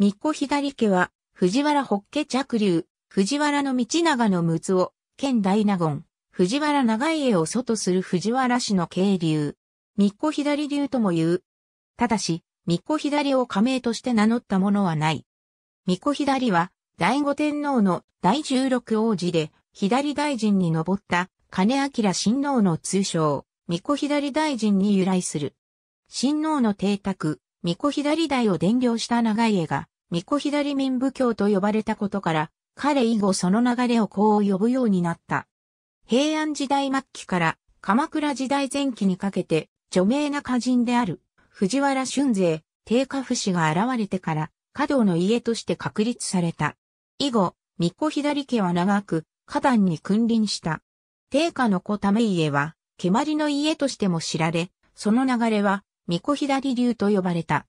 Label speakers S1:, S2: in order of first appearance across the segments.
S1: 三子左家は、藤原北家嫡流、藤原の道長の陸奥、県大納言、藤原長家を祖とする藤原氏の渓流。三子左流とも言う。ただし、三子左を仮名として名乗ったものはない。三子左は、第五天皇の第十六王子で、左大臣に上った金明親王の通称、三子左大臣に由来する。親王の邸宅、巫女左代を伝領した長家が、巫女左民部教と呼ばれたことから、彼以後その流れをこう呼ぶようになった。平安時代末期から鎌倉時代前期にかけて、著名な歌人である藤原俊勢、低家不死が現れてから、華道の家として確立された。以後、巫女左家は長く、花壇に君臨した。定家の子ため家は、蹴鞠の家としても知られ、その流れは、巫女左流と呼ばれた。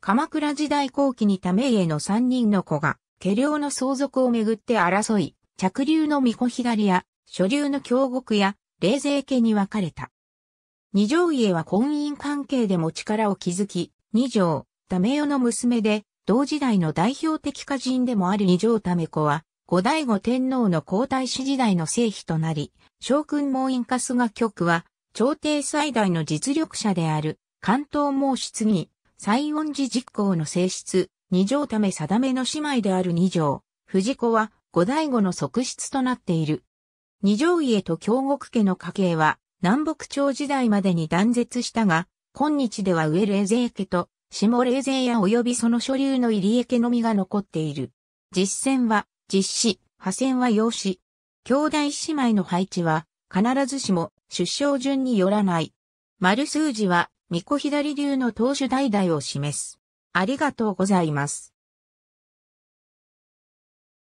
S1: 鎌倉時代後期にため家の三人の子が、家領の相続をめぐって争い、着流の巫女左や、所流の京極や、冷泉家に分かれた。二条家は婚姻関係でも力を築き、二条、ため代の娘で、同時代の代表的歌人でもある二条ため子は、後醍醐天皇の皇太子時代の聖妃となり、将軍門院春日局は、朝廷最大の実力者である関東毛質に、西恩寺実行の性質、二条ため定めの姉妹である二条、藤子は五代後の側室となっている。二条家と京極家の家系は、南北朝時代までに断絶したが、今日では上冷勢家と下冷勢や及びその所流の入江家のみが残っている。実践は実施、派遣は養子。兄弟姉妹の配置は必ずしも出生順によらない。丸数字は巫女左流の投手代々を示す。ありがとうございます。